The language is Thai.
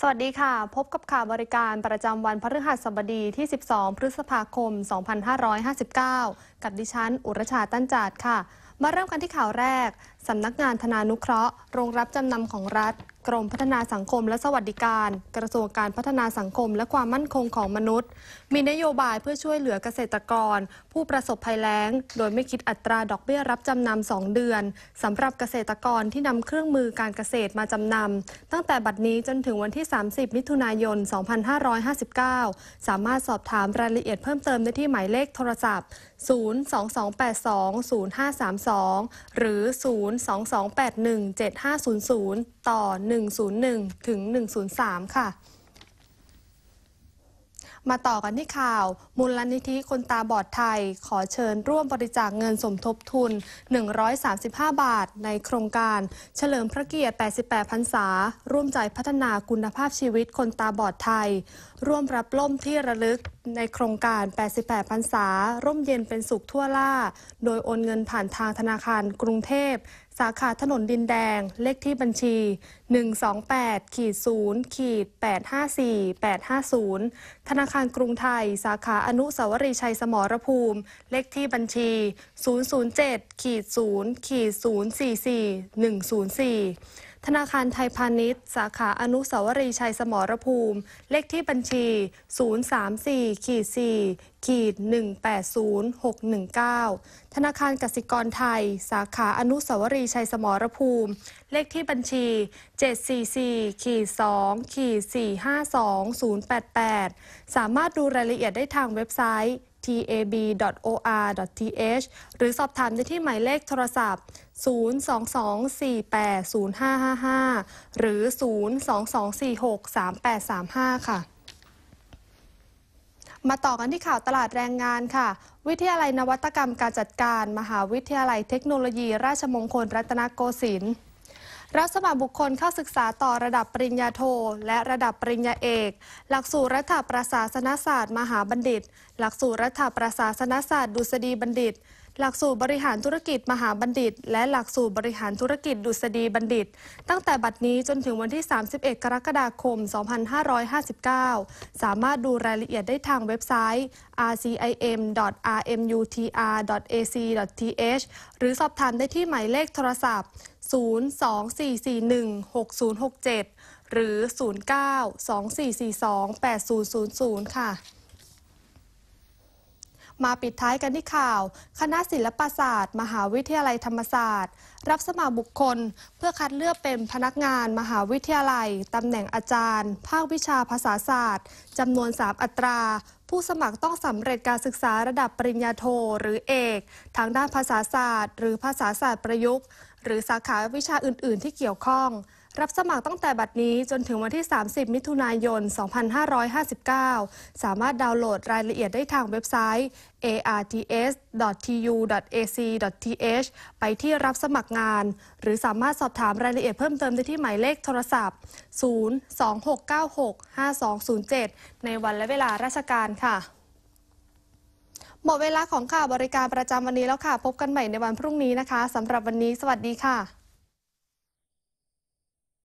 สวัสดีค่ะ พบกับข่าวบริการประจำวันพฤหัสบดีที่ 12 พฤษภาคม 2559 กับดิฉัน อุรชาตั้นจาดค่ะมาเริ่มกันที่ข่าวแรกสำนักงานธนานุเคราะห์โรงรับจำนำของรัฐกรมพัฒนาสังคมและสวัสดิการ กระทรวงการพัฒนาสังคม และความมั่นคงของมนุษย์ มีนโยบายเพื่อช่วยเหลือเกษตรกร ผู้ประสบภัยแล้ง โดยไม่คิดอัตราดอกเบี้ยรับจำนำงเดือนสำหรับเกษตรกรที่นำเครื่องมือการเกษตรมาจำนำตั้งแต่บัดนี้จนถึงวันที่ 30มิถุนายน 2559 สามารถสอบถามรายละเอียดเพิ่มเติมได้ที่หมายเลขโทรศัพท์022820532 หรือ 022817500 ต่อ 101 ถึง 103 ค่ะมาต่อกันที่ข่าว มูลนิธิคนตาบอดไทย ขอเชิญร่วมบริจาคเงินสมทบทุน 135 บาท ในโครงการเฉลิมพระเกียรติ88 พรรษา ร่วมใจพัฒนาคุณภาพชีวิตคนตาบอดไทย ร่วมรับล่มที่ระลึกในโครงการ 88พรรษา ร่มเย็นเป็นสุขทั่วล่า โดยโอนเงินผ่านทางธนาคารกรุงเทพสาขาถนนดินแดง เลขที่บัญชี 128 0 854 850 ธนาคารกรุงไทย สาขาอนุสาวรีย์ชัยสมรภูมิ เลขที่บัญชี 007 0 044 104ธนาคารไทยพาณิชย์ สาขาอนุสาวรีย์ชัยสมรภูมิ เลขที่บัญชี 034ขีด4ขีด180619 ธนาคารกสิกรไทย สาขาอนุสาวรีย์ชัยสมรภูมิ เลขที่บัญชี 744ขีด2ขีด452088 สามารถดูรายละเอียดได้ทางเว็บไซต์ tab.or.th หรือสอบถามได้ที่หมายเลขโทรศัพท์ 022480555 หรือ 022463835 ค่ะ มาต่อกันที่ข่าวตลาดแรงงานค่ะ วิทยาลัยนวัตกรรมการจัดการ มหาวิทยาลัยเทคโนโลยี ราชมงคลรัตนโกสินทร์รับสมัครบุคคลเข้าศึกษาต่อระดับปริญญาโท และระดับปริญญาเอก หลักสูตรรัฐประศาสนศาสตร์ มหาบัณฑิต หลักสูตรรัฐประศาสนศาสตร์ดุษฎีบัณฑิตหลักสูตรบริหารธุรกิจมหาบัณฑิต และหลักสูตรบริหารธุรกิจดุษฎีบัณฑิต ตั้งแต่บัดนี้จนถึงวันที่ 31 กรกฎาคม 2559 สามารถดูรายละเอียดได้ทางเว็บไซต์ rcim.rmutr.ac.th หรือสอบถามได้ที่หมายเลขโทรศัพท์ 024416067 หรือ 0924428000 ค่ะมาปิดท้ายกันที่ข่าว คณะศิลปศาสตร์ มหาวิทยาลัยธรรมศาสตร์ รับสมัครบุคคลเพื่อคัดเลือกเป็นพนักงาน มหาวิทยาลัย ตำแหน่งอาจารย์ ภาควิชาภาษาศาสตร์ จำนวน 3 อัตรา ผู้สมัครต้องสำเร็จการศึกษาระดับปริญญาโท หรือเอกทางด้านภาษาศาสตร์ หรือภาษาศาสตร์ประยุกต์ หรือสาขาวิชาอื่น ๆ ที่เกี่ยวข้องรับสมัครตั้งแต่บัดนี้จนถึงวันที่ 30 มิถุนายน 2559 สามารถดาวน์โหลดรายละเอียดได้ทางเว็บไซต์ arts.tu.ac.th ไปที่รับสมัครงาน หรือสามารถสอบถามรายละเอียดเพิ่มเติมได้ที่หมายเลขโทรศัพท์ 026965207 ในวันและเวลาราชการค่ะ หมดเวลาของข่าวบริการประจำวันนี้แล้วค่ะ พบกันใหม่ในวันพรุ่งนี้นะคะ สำหรับวันนี้ สวัสดีค่ะ